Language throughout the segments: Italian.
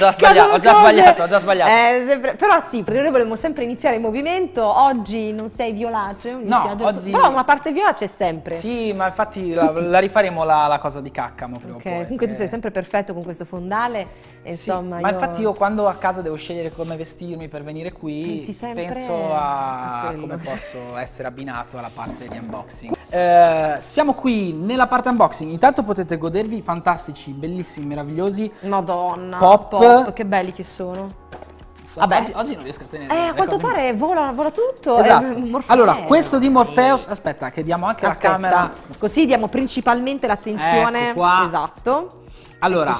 già sbagliato, ho già sbagliato, ho già sbagliato. Eh, sempre, però sì, perché noi volevamo sempre iniziare il movimento, oggi non sei violace, mi no, spiace, oggi... però una parte viola c'è sempre. Sì, ma infatti la, la rifaremo la, la, cosa di Caccamo prima okay. poi, Comunque che... tu sei eh. sempre perfetto con questo fondale, insomma. Sì, ma io... infatti io quando a casa devo scegliere come vestirmi per venire qui, penso a, a come posso essere abbinato alla parte di unboxing. Eh, siamo qui nella parte unboxing, intanto potete godervi i fantastici, bellissimi, meravigliosi Madonna, pop, pop Esatto, che belli che sono. Vabbè. Oggi, oggi, non riesco a tenere. Eh, a quanto pare vola, vola tutto. Eh, esatto. allora, questo di Morpheus, aspetta, che diamo anche Aspetta. la camera. Così diamo principalmente l'attenzione. Ecco qua. Esatto. Allora,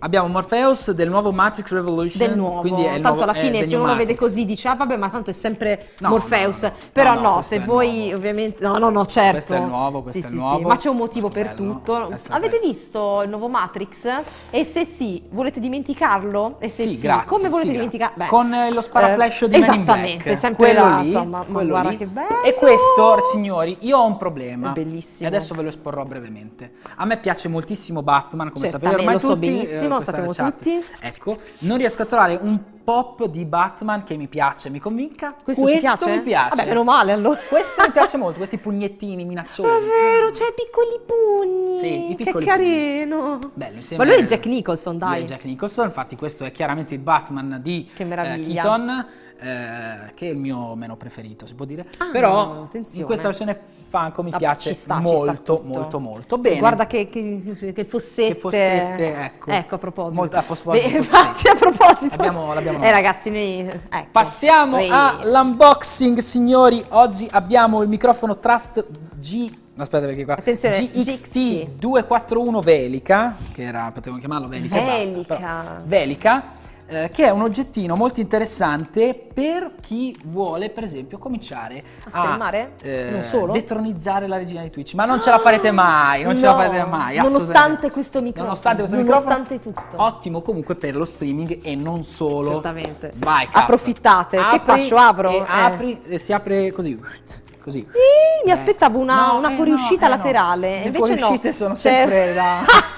abbiamo Morpheus del nuovo Matrix Revolution. Del nuovo. Quindi è il tanto nuovo, alla fine, se uno Matrix. lo vede così, dice, ah vabbè, ma tanto è sempre no, Morpheus. No, no, Però no, se voi ovviamente... No, no, no, certo. Questo è il nuovo, questo sì, è il nuovo. Sì, ma c'è un motivo per Bello. tutto. Avete visto il nuovo Matrix? E se sì, volete dimenticarlo? E se sì, sì grazie, come volete sì, dimenticarlo? Con lo sparaflash eh, di Esattamente, sempre quello là, lì, insomma. Ma guarda lì. che bello. E questo, signori, io ho un problema. È bellissimo. E adesso ve lo esporrò brevemente. A me piace moltissimo Batman, come certo. sapete Ormai lo so eh, benissimo, lo sappiamo tutti. Ecco, non riesco a trovare un pop di Batman che mi piace, mi convinca. Questo, questo piace? mi piace. Vabbè, meno male allora. Questo mi piace molto, questi pugnettini minacciosi. È vero, c'è i piccoli pugni. Sì, i piccoli Che carino. Pugni. Bello, Ma lui è Jack Nicholson, dai. Lui è Jack Nicholson, infatti questo è chiaramente il Batman di che eh, meraviglia. Eh, Keaton eh, che è il mio meno preferito, si può dire. Ah, Però attenzione. in questa versione Funko mi ah, piace sta, molto, molto, molto, Bene. Guarda che, che, che fossette. Che fossette, ecco. Ecco, a proposito. Molto, a proposito. Beh, infatti, a proposito. Abbiamo, l'abbiamo eh, ragazzi, noi... Ecco. Passiamo Ehi. all'unboxing, signori. Oggi abbiamo il microfono Trust G aspetta perché qua Attenzione, GXT241 Velica, che era, potevo chiamarlo Velica, Velica. Basta, Velica eh, che è un oggettino molto interessante per chi vuole per esempio cominciare a, a eh, detronizzare la regina di Twitch. Ma non ce la farete mai, non no, ce la farete mai. Nonostante questo microfono. Nonostante questo nonostante microfono. tutto. Ottimo comunque per lo streaming e non solo. Certamente. Vai, Cap. Approfittate. Apri, che fascio apro? E eh. apri, e si apre così. Così. Ii, mi aspettavo una, no, una eh, fuoriuscita eh, no, laterale. Le Invece fuoriuscite sono cioè sempre da...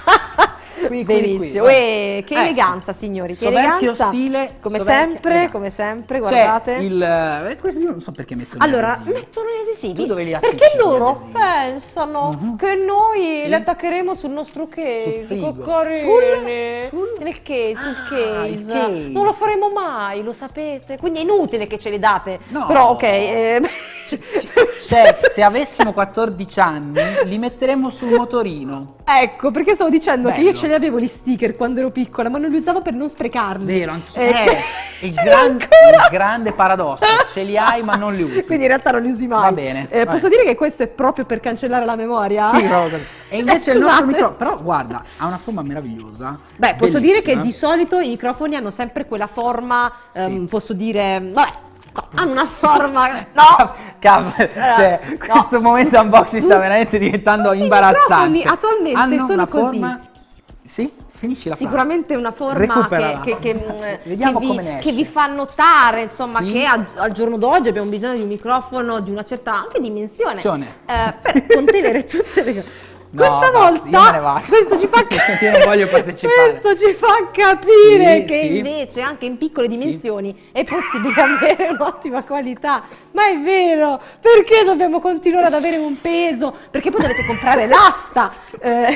qui, Benissimo. Qui, Uè, eh, che eh. eleganza, signori. Che Soverchio eleganza. stile. Come sempre, eleganza. come sempre, guardate. Il, eh, questo io non so perché mettono Allora, gli mettono gli adesivi. Tu dove li attacchi? Perché loro pensano mm -hmm. che noi sì. li attaccheremo sul nostro case. Sul Coccorine. Sul, sul... Nel case, sul ah, case. case. Non lo faremo mai, lo sapete. Quindi è inutile che ce li date. No. Però, ok. Eh, Cioè, se avessimo 14 anni, li metteremmo sul motorino. Ecco, perché stavo dicendo Bello. che io ce li avevo gli sticker quando ero piccola, ma non li usavo per non sprecarli. Vero, anch'io. Eh, eh, il, gran, il, grande paradosso, ce li hai ma non li usi. Quindi in realtà non li usi mai. Va bene. Eh, posso dire che questo è proprio per cancellare la memoria? Sì, proprio. E cioè, invece il nostro microfono, però guarda, ha una forma meravigliosa. Beh, posso dire che di solito i microfoni hanno sempre quella forma, sì. ehm, posso dire, vabbè, hanno una forma. No! Cav, cioè, no. questo momento unboxing sta veramente diventando Tutti imbarazzante. attualmente hanno sono così. Forma... Sì? Finisci la Sicuramente frase. una forma che, che, che, mm, vi, che, vi, fa notare insomma, sì. che a, al giorno d'oggi abbiamo bisogno di un microfono di una certa anche dimensione eh, per contenere tutte le cose. Questa volta questo ci fa capire, questo ci fa capire sì, che sì. invece anche in piccole dimensioni sì. è possibile avere un'ottima qualità. Ma è vero, perché dobbiamo continuare ad avere un peso? Perché poi dovete comprare l'asta. Eh.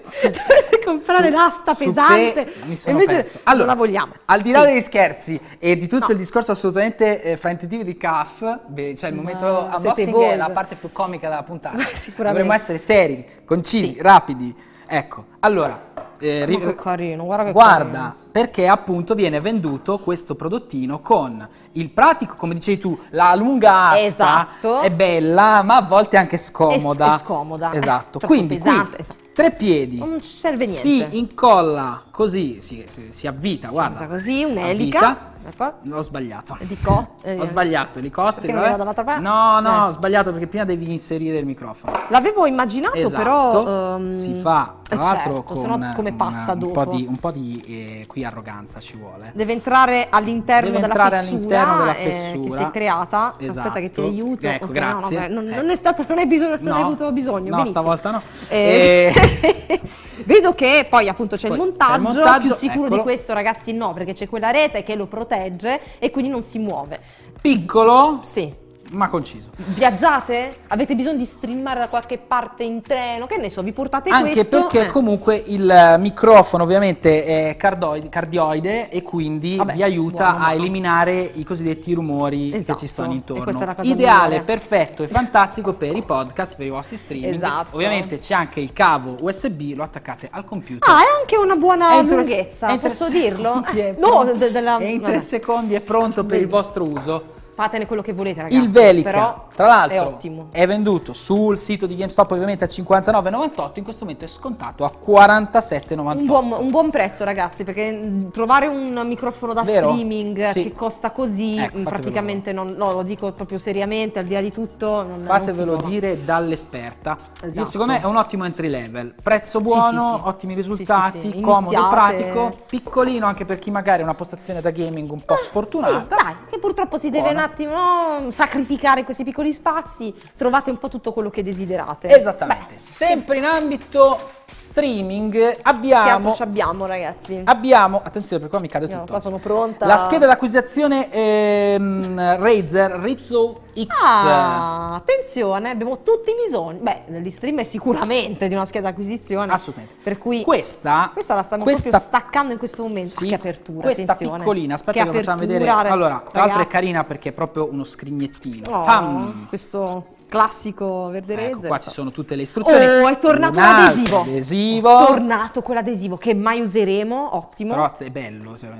dovete comprare su, l'asta su pesante e invece penso. allora, non la vogliamo. Al di là sì. degli scherzi e di tutto no. il discorso assolutamente eh, fraintendibile di CAF, beh, cioè il momento Ma unboxing è la cioè. parte più comica della puntata. Dovremmo essere seri, concisi, sì. rapidi. Ecco, allora eh, ri- che carino, guarda che guarda, carino. perché appunto viene venduto questo prodottino con il pratico, come dicevi tu, la lunga asta esatto. è bella, ma a volte anche scomoda. È, scomoda. Esatto. È Quindi pesante, qui, esatto. Tre piedi. Non serve niente. Si incolla Così si, si, si avvita, si guarda. Così, un'elica. No, ecco. ho sbagliato. Di ho sbagliato, elicottero. Eh. No, no, eh. ho sbagliato perché prima devi inserire il microfono. L'avevo immaginato, esatto. però. Um... Si ehm, fa tra eh, l'altro certo, con no come passa una, un, po di, un po' di, eh, qui arroganza ci vuole. Deve entrare all'interno Deve della, fessura, della eh, fessura eh, che si è creata. Esatto. Aspetta che ti esatto. aiuto. Ecco, okay, grazie. No, no, non, ecco. non, è stato, non hai, bisogno, non hai avuto bisogno. No, benissimo. stavolta no. Eh. eh. Vedo che poi appunto c'è il montaggio, montaggio, più sicuro eccolo. di questo ragazzi no, perché c'è quella rete che lo protegge e quindi non si muove. Piccolo? Sì ma conciso. Viaggiate? Avete bisogno di streamare da qualche parte in treno? Che ne so, vi portate Anche questo? Anche perché eh. comunque il microfono ovviamente è cardioide, cardioide e quindi Vabbè, vi aiuta buono, a eliminare i cosiddetti rumori esatto. che ci esatto, sono intorno. Ideale, migliore. perfetto e fantastico per i podcast, per i vostri streaming. Esatto. Ovviamente c'è anche il cavo USB, lo attaccate al computer. Ah, è anche una buona entro, lunghezza, entro posso dirlo? no, della, de, e in tre secondi è pronto per il vostro uso fatene quello che volete ragazzi. Il Velica, però tra l'altro, è, è, venduto sul sito di GameStop ovviamente a 59,98, in questo momento è scontato a 47,98. Un buon, un buon prezzo ragazzi, perché mm, trovare un microfono da Vero? streaming sì. che costa così, ecco, praticamente non, no, lo dico proprio seriamente, al di là di tutto. Non, Fatevelo non dire dall'esperta. Esatto. Secondo me è un ottimo entry level, prezzo buono, sì, sì, ottimi risultati, comodo, pratico, piccolino anche per chi magari ha una postazione da gaming un po' ah, sfortunata. Sì, dai, che purtroppo si deve attimo sacrificare questi piccoli spazi, trovate un po' tutto quello che desiderate. Esattamente. Beh. Sempre in ambito streaming abbiamo... Che abbiamo ragazzi? Abbiamo, attenzione perché qua mi cade tutto. qua sono pronta. La scheda d'acquisizione ehm, Razer Ripslow X. Ah, attenzione, abbiamo tutti i bisogni. Beh, gli stream è sicuramente di una scheda acquisizione. Assolutamente. Per cui questa, questa la stiamo questa, proprio staccando in questo momento. Sì, che apertura. Questa attenzione. piccolina, aspetta che, che la facciamo vedere. Allora, tra l'altro è carina perché è proprio uno scrignettino. Oh, Pam. Questo classico verderezze. Ecco, qua ci sono tutte le istruzioni. Oh, è tornato l'adesivo. Adesivo. È tornato quell'adesivo che mai useremo, ottimo. Però è bello. Cioè.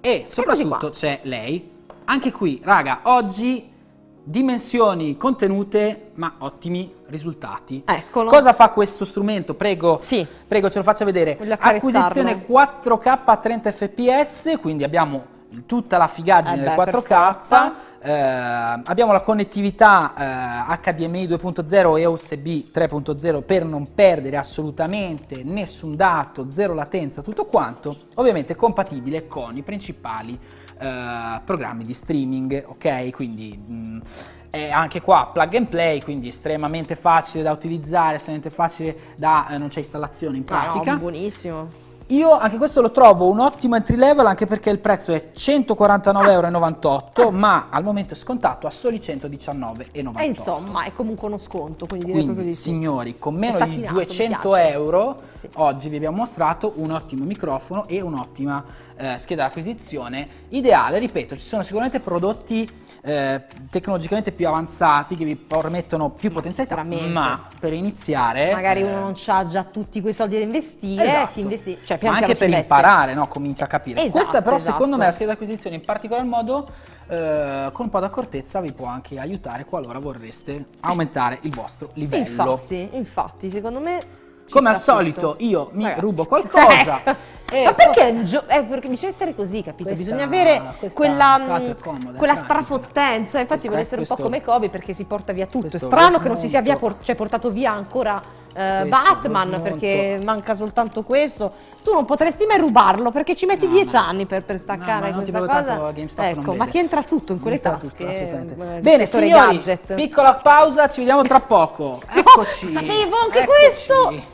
E soprattutto c'è lei. Anche qui, raga, oggi dimensioni contenute ma ottimi risultati. Eccolo. Cosa fa questo strumento? Prego, sì. prego ce lo faccia vedere. Acquisizione 4K a 30 fps, quindi abbiamo tutta la figaggine eh del 4K, eh, abbiamo la connettività eh, HDMI 2.0 e USB 3.0 per non perdere assolutamente nessun dato, zero latenza, tutto quanto, ovviamente compatibile con i principali eh, programmi di streaming, ok? Quindi mh, mm, è anche qua plug and play, quindi estremamente facile da utilizzare, estremamente facile da... Eh, non c'è installazione in ah, pratica. No, no buonissimo io anche questo lo trovo un ottimo entry level anche perché il prezzo è 149,98€, ma al momento è scontato a soli 119,98€. E insomma, è comunque uno sconto, quindi direi quindi, di signori, con meno di 200 euro sì. oggi vi abbiamo mostrato un ottimo microfono e un'ottima eh, scheda d'acquisizione ideale, ripeto, ci sono sicuramente prodotti eh, tecnologicamente più avanzati che vi permettono più ma potenzialità, ma per iniziare magari eh, uno non ha già tutti quei soldi da investire, esatto. si investi, cioè pian ma anche per imparare, no? comincia a capire. Esatto, Questa però esatto. secondo me la scheda di acquisizione in particolar modo eh, con un po' d'accortezza vi può anche aiutare qualora vorreste aumentare il vostro livello. Infatti, infatti secondo me... Come al tutto. solito io mi Ragazzi. rubo qualcosa. Eh, Ma perché, posso... eh, perché bisogna essere così, capito? Questa, bisogna avere questa, quella, mm, comoda, quella strafottenza. Infatti, vuole essere un po' come Kobe perché si porta via tutto. È strano che non si sia via por- cioè, portato via ancora eh, Batman perché manca soltanto questo. Tu non potresti mai rubarlo perché ci metti no, dieci no. anni per, per staccare no, questa cosa. Ecco, ma ti entra tutto in quelle tasche. Tutto, eh, Bene, signori, gadget. piccola pausa, ci vediamo tra poco. Ecco, Eccoci. sapevo anche Eccoci. questo.